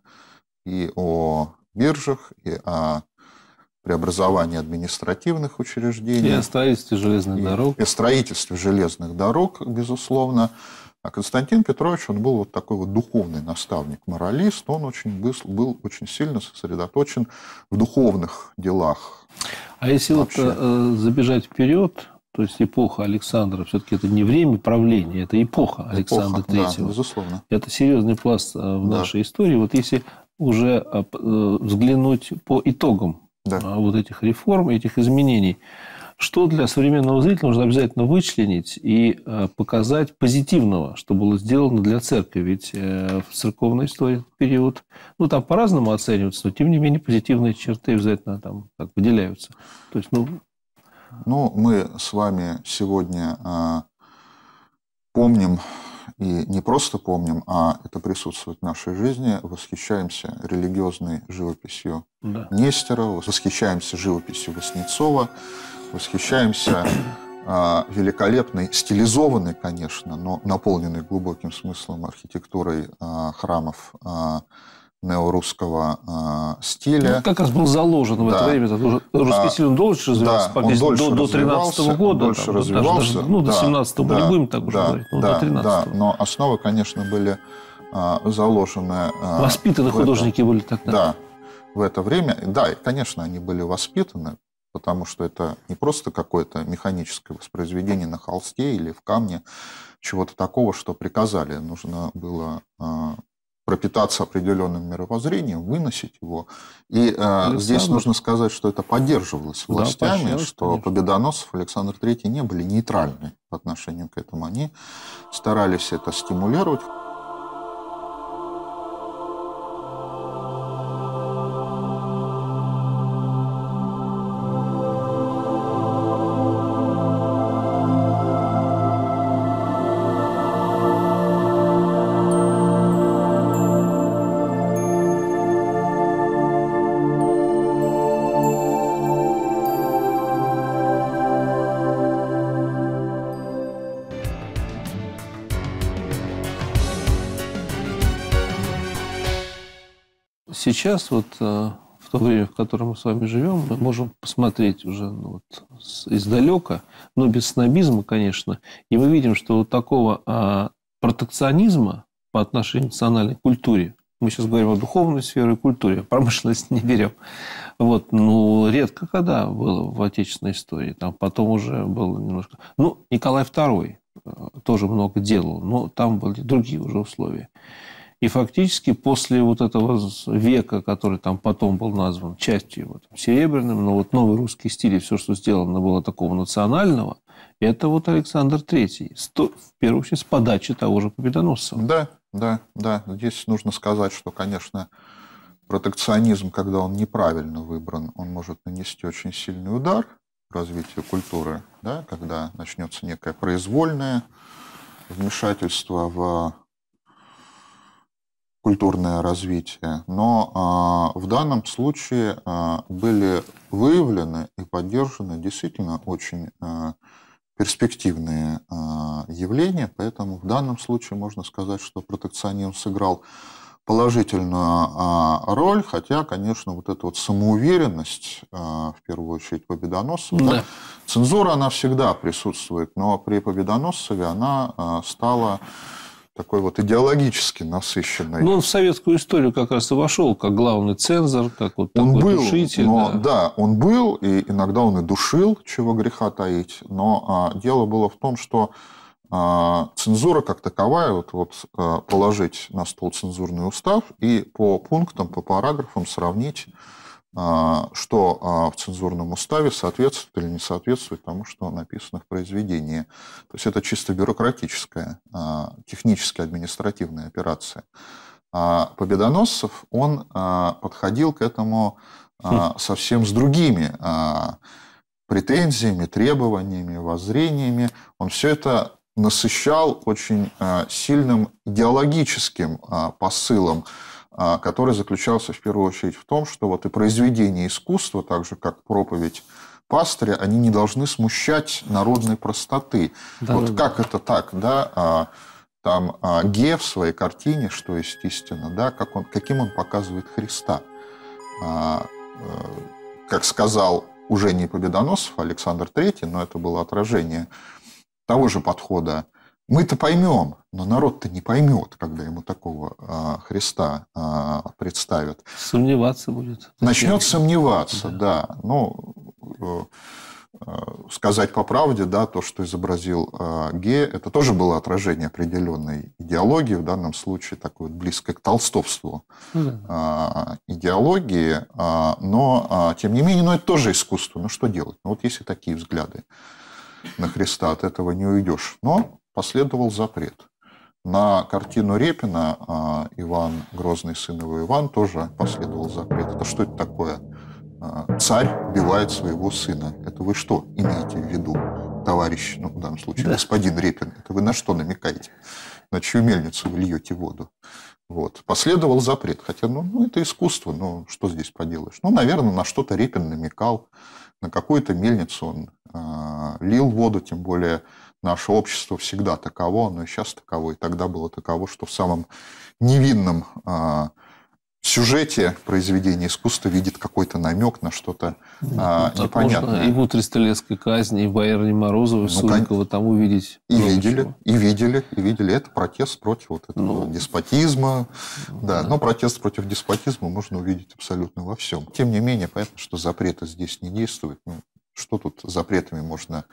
[SPEAKER 3] и о биржах, и о преобразовании административных учреждений. И о строительстве железных и, дорог. И о строительстве железных дорог, безусловно. А Константин Петрович, он был вот такой вот духовный наставник, моралист, он очень был, был очень сильно сосредоточен в духовных делах.
[SPEAKER 2] А если Вообще. вот э, забежать вперед, то есть эпоха Александра все-таки это не время правления, это эпоха Александра эпоха, III. Да, безусловно. Это серьезный пласт э, в да. нашей истории. Вот если уже э, э, взглянуть по итогам да. вот этих реформ, этих изменений, что для современного зрителя нужно обязательно вычленить и показать позитивного, что было сделано для церкви. Ведь в церковной истории период, ну, там по-разному оцениваются, но, тем не менее, позитивные черты обязательно там так выделяются. То есть, ну, ну, мы с вами сегодня а,
[SPEAKER 3] помним, и не просто помним, а это присутствует в нашей жизни, восхищаемся религиозной живописью да. Нестерова, восхищаемся живописью Васнецова, восхищаемся а, великолепной, стилизованной, конечно, но наполненной глубоким смыслом архитектурой а, храмов неорусского э, стиля. Ну, как раз был заложен да. в это время. А, русский да. стиль он дольше развивался, да, по он дольше до, до года. Дольше там, развивался. Даже, ну, до 17 да, не будем так уже да, говорить, но да, до 13 да, Но основы, конечно, были э, заложены... Э, Воспитаны художники это, были тогда. Да, в это время. Да, конечно, они были воспитаны, потому что это не просто какое-то механическое воспроизведение на холсте или в камне, чего-то такого, что приказали. Нужно было пропитаться определенным мировоззрением, выносить его. И э, здесь нужно сказать, что это поддерживалось властями, да, что конечно. Победоносов Александр III не были нейтральны по отношению к этому. Они старались это стимулировать.
[SPEAKER 2] сейчас, вот э, в то время, в котором мы с вами живем, мы можем посмотреть уже ну, вот, издалека, но без снобизма, конечно, и мы видим, что вот такого а, протекционизма по отношению к национальной культуре, мы сейчас говорим о духовной сфере и культуре, а промышленность не берем. Вот, ну, редко когда было в отечественной истории. Там потом уже было немножко... Ну, Николай II э, тоже много делал, но там были другие уже условия. И фактически после вот этого века, который там потом был назван частью его там, серебряным, но ну вот новый русский стиль и все, что сделано было такого национального, это вот Александр Третий. В первую очередь, с подачи того же Победоносцева. Да, да, да. Здесь нужно сказать, что, конечно,
[SPEAKER 3] протекционизм, когда он неправильно выбран, он может нанести очень сильный удар развитию культуры, да, когда начнется некое произвольное вмешательство в культурное развитие, но а, в данном случае а, были выявлены и поддержаны действительно очень а, перспективные явления, поэтому в данном случае можно сказать, что протекционизм сыграл положительную роль, хотя, конечно, вот эта вот самоуверенность, в первую очередь, Победоносцева, да. цензура, она всегда присутствует, но при Победоносцеве она стала такой вот идеологически насыщенный.
[SPEAKER 2] Ну, он в советскую историю как раз и вошел, как главный цензор, как вот он был, душитель. Но, да.
[SPEAKER 3] да, он был, и иногда он и душил, чего греха таить. Но а, дело было в том, что а, цензура как таковая, вот, вот а, положить на стол цензурный устав и по пунктам, по параграфам сравнить а, что а, в цензурном уставе соответствует или не соответствует тому, что написано в произведении. То есть это чисто бюрократическая, а, техническая, административная операция. Победоносцев, он подходил к этому хм. совсем с другими претензиями, требованиями, воззрениями. Он все это насыщал очень сильным идеологическим посылом. А, который заключался в первую очередь в том, что вот и произведения искусства, так же как проповедь пастыря, они не должны смущать народной простоты. Да, вот да, как да. это так, да? А, там а, Ге в своей картине, что есть истина, да, как он, каким он показывает Христа. Э, как сказал уже не Победоносов, Александр Третий, но это было отражение того же подхода мы-то поймем, но народ-то не поймет, когда ему такого а, Христа а, представят.
[SPEAKER 2] Сомневаться будет.
[SPEAKER 3] Начнет сомневаться, да. да. Ну, э, э, сказать по правде, да, то, что изобразил а, Ге, это тоже было отражение определенной идеологии, в данном случае такой вот близкой к толстовству ну да. А, идеологии, а, но тем не менее, ну это тоже искусство, ну что делать? Ну вот если такие взгляды на Христа, от этого не уйдешь. Но последовал запрет. На картину Репина а, «Иван, грозный сын его Иван» тоже последовал запрет. Это что это такое? А, царь убивает своего сына. Это вы что имеете в виду, товарищ, ну, в данном случае, да. господин Репин? Это вы на что намекаете? На чью мельницу вы льете воду? Вот. Последовал запрет. Хотя, ну, ну, это искусство, ну, что здесь поделаешь? Ну, наверное, на что-то Репин намекал, на какую-то мельницу он э, лил воду, тем более Наше общество всегда таково, оно и сейчас таково, и тогда было таково, что в самом невинном а, сюжете произведения искусства видит какой-то намек на что-то ну, а, ну, непонятное. Можно и
[SPEAKER 2] в «Тристолетской казни», и в «Байерне Морозовой», ну, Сурикова там увидеть. И видели, и видели, и
[SPEAKER 3] видели. Это протест против вот этого ну, деспотизма. Ну, да, да, но протест против деспотизма можно увидеть абсолютно во всем. Тем не менее, понятно, что запреты здесь не действуют. Ну, что тут запретами можно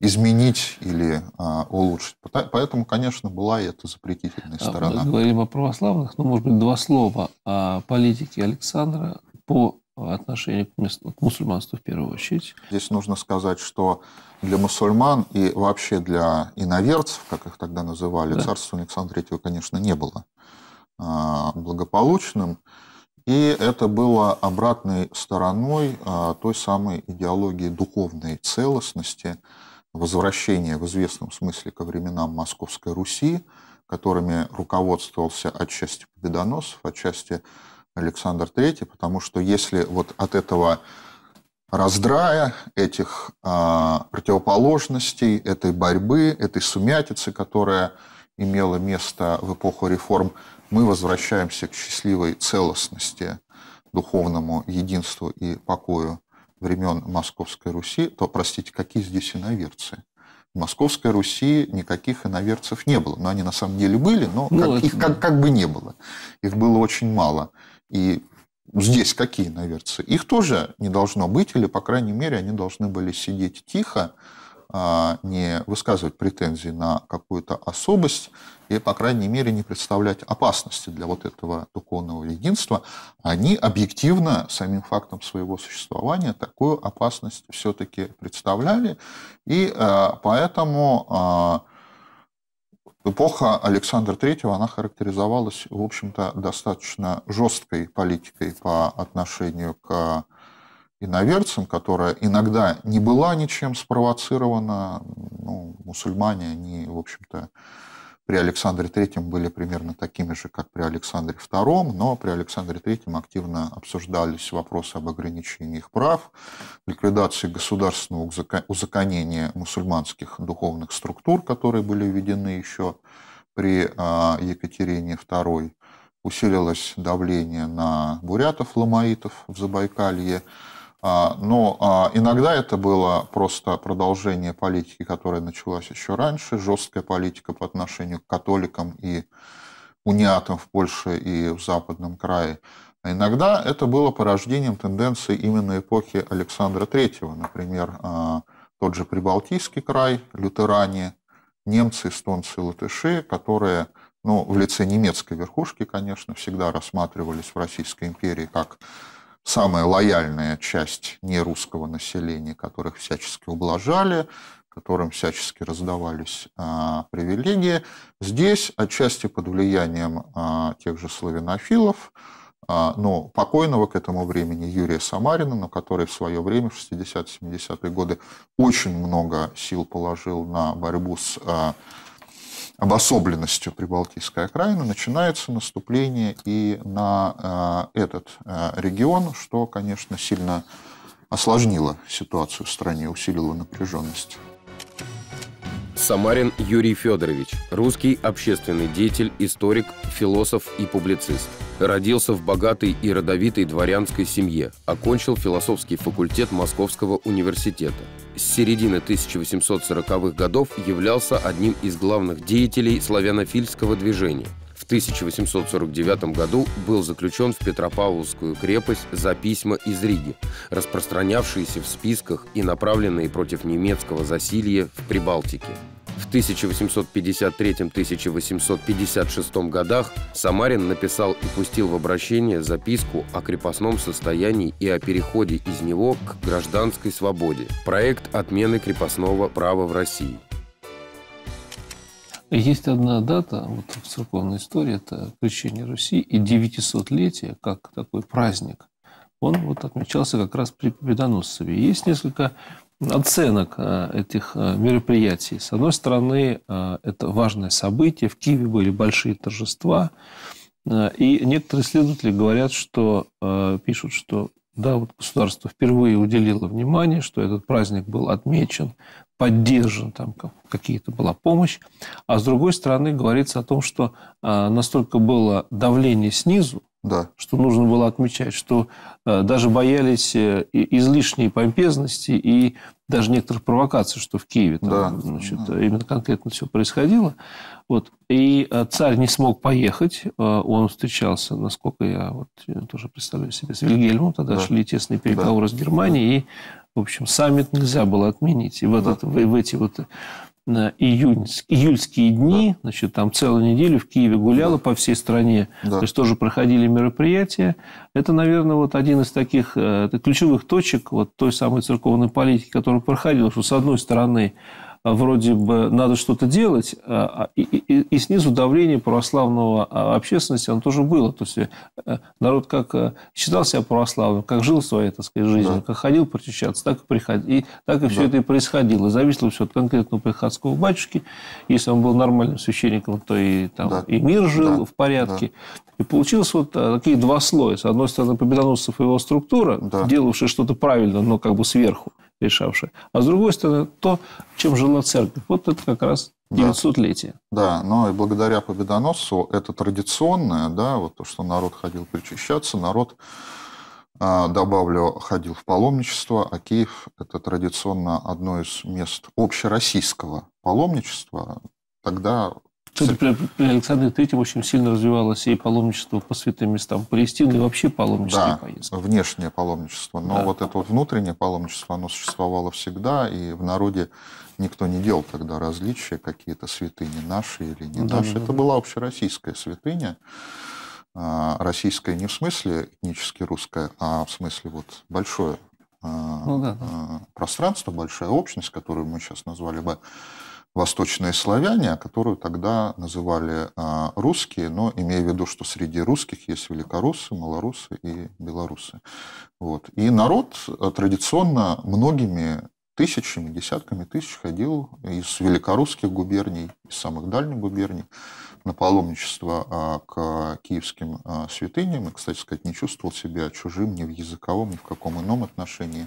[SPEAKER 3] изменить или а, улучшить. Поэтому, конечно, была и эта запретительная а, сторона. Мы
[SPEAKER 2] говорим о православных, но, ну, может быть, два слова о политике Александра по отношению к, мус... к мусульманству в первую очередь. Здесь нужно
[SPEAKER 3] сказать, что для мусульман и вообще для иноверцев, как их тогда называли, да. царство Александра III, конечно, не было а, благополучным. И это было обратной стороной а, той самой идеологии духовной целостности, возвращение в известном смысле ко временам Московской Руси, которыми руководствовался отчасти Победоносов, отчасти Александр III, потому что если вот от этого раздрая, этих а, противоположностей, этой борьбы, этой сумятицы, которая имела место в эпоху реформ, мы возвращаемся к счастливой целостности, духовному единству и покою времен Московской Руси, то, простите, какие здесь иноверцы? В Московской Руси никаких иноверцев не было. Но ну, они на самом деле были, но ну, как, это... их как, как бы не было. Их было очень мало. И здесь какие иноверцы? Их тоже не должно быть, или, по крайней мере, они должны были сидеть тихо, а, не высказывать претензий на какую-то особость и, по крайней мере, не представлять опасности для вот этого духовного единства, они объективно самим фактом своего существования такую опасность все-таки представляли. И а, поэтому а, эпоха Александра III, она характеризовалась, в общем-то, достаточно жесткой политикой по отношению к иноверцам, которая иногда не была ничем спровоцирована. Ну, мусульмане, они, в общем-то, при Александре III были примерно такими же, как при Александре II, но при Александре III активно обсуждались вопросы об ограничении их прав, ликвидации государственного узаконения мусульманских духовных структур, которые были введены еще при а, Екатерине II. Усилилось давление на бурятов, ламаитов в Забайкалье. А, но а, иногда это было просто продолжение политики, которая началась еще раньше, жесткая политика по отношению к католикам и униатам в Польше и в Западном крае. А иногда это было порождением тенденции именно эпохи Александра III. Например, а, тот же Прибалтийский край, лютеране, немцы, эстонцы, латыши, которые ну, в лице немецкой верхушки, конечно, всегда рассматривались в Российской империи как самая лояльная часть нерусского населения, которых всячески ублажали, которым всячески раздавались а, привилегии. Здесь, отчасти под влиянием а, тех же славянофилов, а, но покойного к этому времени Юрия Самарина, на который в свое время, в 60-70-е годы, очень много сил положил на борьбу с а, обособленностью Прибалтийской окраины начинается наступление и на э, этот э, регион, что, конечно, сильно осложнило ситуацию в стране, усилило напряженность.
[SPEAKER 1] Самарин Юрий Федорович, русский общественный деятель, историк, философ и публицист. Родился в богатой и родовитой дворянской семье, окончил философский факультет Московского университета. С середины 1840-х годов являлся одним из главных деятелей славянофильского движения – 1849 году был заключен в Петропавловскую крепость за письма из Риги, распространявшиеся в списках и направленные против немецкого засилья в Прибалтике. В 1853-1856 годах Самарин написал и пустил в обращение записку о крепостном состоянии и о переходе из него к гражданской свободе. Проект отмены крепостного права в России.
[SPEAKER 2] Есть одна дата вот в церковной истории, это крещение Руси и 900-летие, как такой праздник. Он вот отмечался как раз при Победоносцеве. Есть несколько оценок э, этих э, мероприятий. С одной стороны, э, это важное событие. В Киеве были большие торжества. И некоторые исследователи говорят, что пишут, что да, вот государство впервые уделило внимание, что этот праздник был отмечен, поддержан, там какие-то была помощь. А с другой стороны, говорится о том, что а, настолько было давление снизу, да. что нужно было отмечать, что э, даже боялись э, излишней помпезности и даже некоторых провокаций, что в Киеве там, да. значит, да. именно конкретно все происходило. Вот. И э, царь не смог поехать, э, он встречался, насколько я вот я э, тоже представляю себе, с Вильгельмом, тогда да. шли тесные переговоры да. с Германией, и, в общем, саммит нельзя было отменить. И вот да. это, в, в эти вот на июнь, июльские дни, да. значит, там целую неделю в Киеве гуляла да. по всей стране, да. то есть тоже проходили мероприятия. Это, наверное, вот один из таких э, ключевых точек вот той самой церковной политики, которая проходила, что с одной стороны Э, вроде бы надо что-то делать, э, а и, и, и снизу давление православного э, общественности, оно тоже было. То есть народ как считал себя православным, как жил своей, так сказать, жизнью, да. как ходил причащаться, так и приходил. И так и все да. это и происходило. Зависело все от конкретного приходского батюшки. Если он был нормальным священником, то и, там, да. и мир жил да. в порядке. Да. И получилось вот такие два слоя. С одной стороны, победоносцев и его структура, да. делавшие что-то правильно, но как бы сверху решавшее. А с другой стороны, то, чем жила церковь. Вот это как раз 900-летие. Да, да, но и
[SPEAKER 3] благодаря Победоносцу это традиционное, да, вот то, что народ ходил причащаться, народ, а, добавлю, ходил в паломничество, а Киев – это традиционно одно из мест общероссийского паломничества.
[SPEAKER 2] Тогда при, при Александре Третьем очень сильно развивалось и паломничество по святым местам Палестины, и вообще паломничество. да,
[SPEAKER 3] поездки. внешнее паломничество. Но да. вот это вот внутреннее паломничество, оно существовало всегда, и в народе никто не делал тогда различия, какие-то святыни наши или не да, наши. Да, это да. была общероссийская святыня. А, российская не в смысле этнически русская, а в смысле вот большое
[SPEAKER 2] а, ну, да, да. А,
[SPEAKER 3] пространство, большая общность, которую мы сейчас назвали бы восточные славяне, которую тогда называли а, русские, но имея в виду, что среди русских есть великорусы, малорусы и белорусы. Вот. И народ э, традиционно многими тысячами, десятками тысяч ходил из великорусских губерний, из самых дальних губерний на паломничество а, к киевским а, святыням. И, кстати сказать, не чувствовал себя чужим ни в языковом, ни в каком ином отношении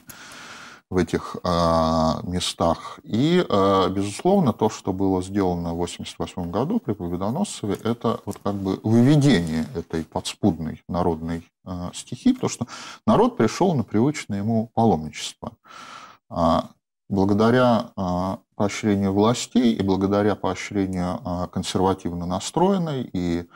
[SPEAKER 3] в этих а, местах. И, а, безусловно, то, что было сделано в 1988 году при Победоносцеве, это вот как бы выведение этой подспудной народной а, стихии, потому что народ пришел на привычное ему паломничество. Благодаря поощрению властей и благодаря поощрению консервативно настроенной и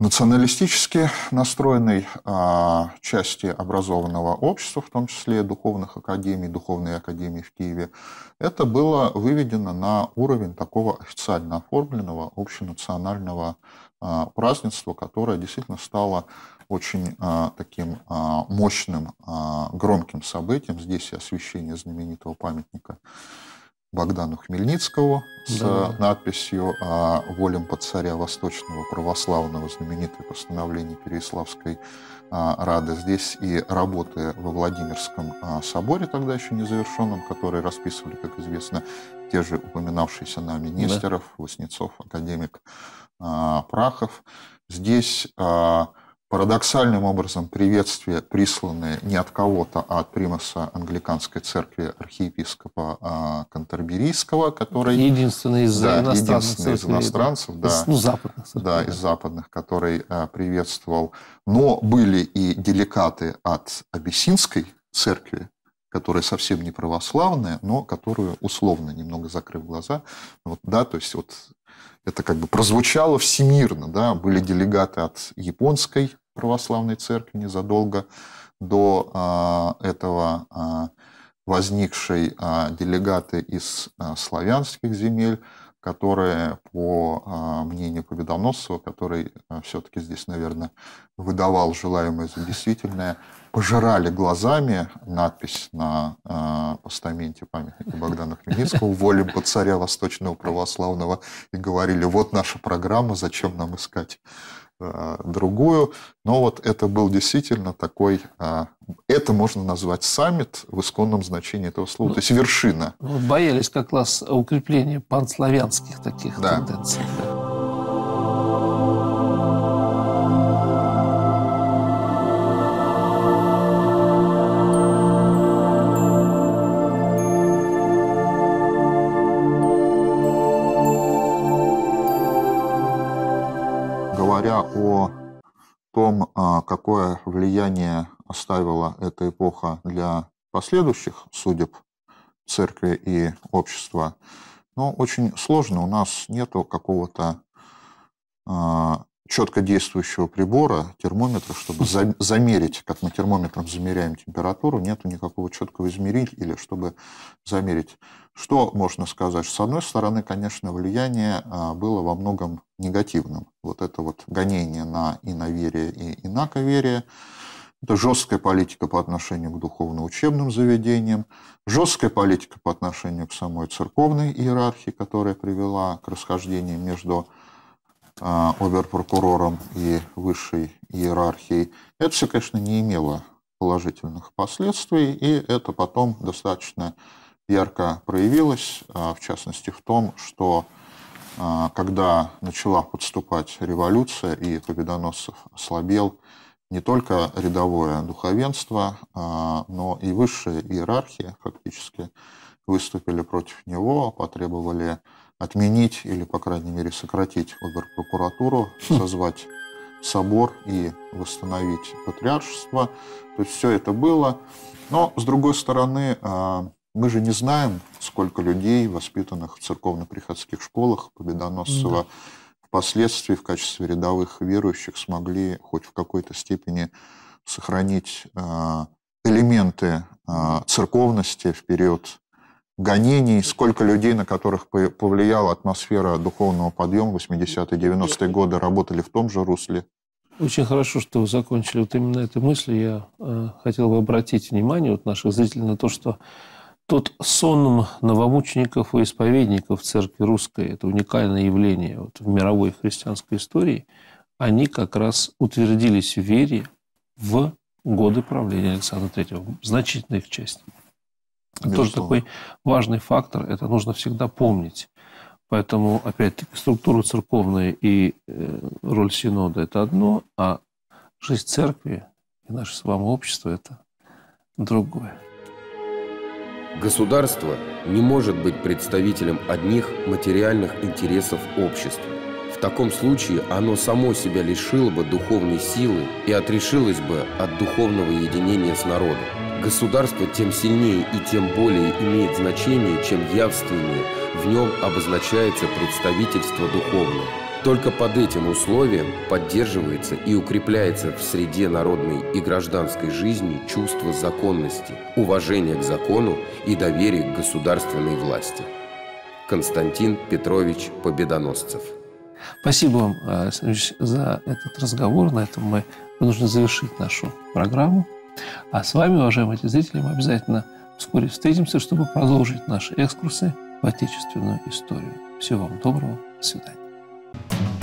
[SPEAKER 3] националистически настроенной а, части образованного общества, в том числе духовных академий, духовной академии в Киеве, это было выведено на уровень такого официально оформленного общенационального а, празднества, которое действительно стало очень а, таким мощным, громким событием. Здесь и освещение знаменитого памятника Богдану Хмельницкого с да. Э, надписью о а, волем подцаря Восточного Православного, знаменитое постановление Переславской а, Рады. Здесь и работы во Владимирском а, соборе, тогда еще не завершенном, которые расписывали, как известно, те же упоминавшиеся нами Нестеров, да. Васнецов, академик Прахов. Здесь Парадоксальным образом приветствие присланное не от кого-то, а от примаса англиканской церкви архиепископа а, Кантерберийского, который... Единственный из да, иностранцев. из иностранцев, да. из, ну, западных. да, да, из западных, который а, приветствовал. Но были и деликаты от Абиссинской церкви, которая совсем не православная, но которую условно, немного закрыв глаза, вот, да, то есть вот это как бы прозвучало всемирно, да, были делегаты от японской православной церкви незадолго до а, этого а, возникшей а, делегаты из славянских земель, которые, по мнению Победоносцева, который все-таки здесь, наверное, выдавал желаемое за действительное, пожирали глазами надпись на постаменте памятника Богдана Хмельницкого воле по царя восточного православного» и говорили «Вот наша программа, зачем нам искать а, другую. Но вот это был действительно такой, а, это можно назвать саммит в исконном значении этого слова, ну, то есть вершина.
[SPEAKER 2] Ну, боялись как раз укрепления панславянских таких да. тенденций.
[SPEAKER 3] влияние оставила эта эпоха для последующих судеб церкви и общества, но очень сложно. У нас нет какого-то а, четко действующего прибора, термометра, чтобы за, замерить, как мы термометром замеряем температуру, нету никакого четкого измерителя, чтобы замерить. Что можно сказать? С одной стороны, конечно, влияние а, было во многом негативным. Вот это вот гонение на иноверие и инаковерие, это жесткая политика по отношению к духовно-учебным заведениям, жесткая политика по отношению к самой церковной иерархии, которая привела к расхождению между а, оберпрокурором и высшей иерархией, это все, конечно, не имело положительных последствий, и это потом достаточно ярко проявилось, а, в частности, в том, что а, когда начала подступать революция и Победоносцев ослабел, не только рядовое духовенство, но и высшие иерархии фактически выступили против него, потребовали отменить или, по крайней мере, сократить оберпрокуратуру, хм. созвать собор и восстановить патриаршество. То есть все это было. Но, с другой стороны, а, мы же не знаем, сколько людей, воспитанных в церковно-приходских школах Победоносцева, да. впоследствии в качестве рядовых верующих смогли хоть в какой-то степени сохранить а, элементы а, церковности в период гонений, сколько людей, на которых повлияла атмосфера духовного подъема 80-е, 90-е годы, работали в том же русле.
[SPEAKER 2] Очень хорошо, что вы закончили вот именно этой мыслью. Я э, хотел бы обратить внимание вот наших зрителей на то, что тот сон новомучеников и исповедников церкви русской, это уникальное явление вот, в мировой христианской истории, они как раз утвердились в вере в годы правления Александра III, значительная их часть. Безусловно. Тоже такой важный фактор, это нужно всегда помнить. Поэтому, опять-таки, структура церковная и э, роль синода – это одно, а жизнь церкви и наше с вами общество – это другое.
[SPEAKER 1] Государство не может быть представителем одних материальных интересов общества. В таком случае оно само себя лишило бы духовной силы и отрешилось бы от духовного единения с народом. Государство тем сильнее и тем более имеет значение, чем явственнее в нем обозначается представительство духовное. Только под этим условием поддерживается и укрепляется в среде народной и гражданской жизни чувство законности, уважение к закону и доверие к государственной власти. Константин Петрович Победоносцев.
[SPEAKER 2] Спасибо вам, э, за этот разговор. На этом мы вынуждены завершить нашу программу. А с вами, уважаемые зрители, мы обязательно вскоре встретимся, чтобы продолжить наши экскурсы в отечественную историю. Всего вам доброго. До свидания.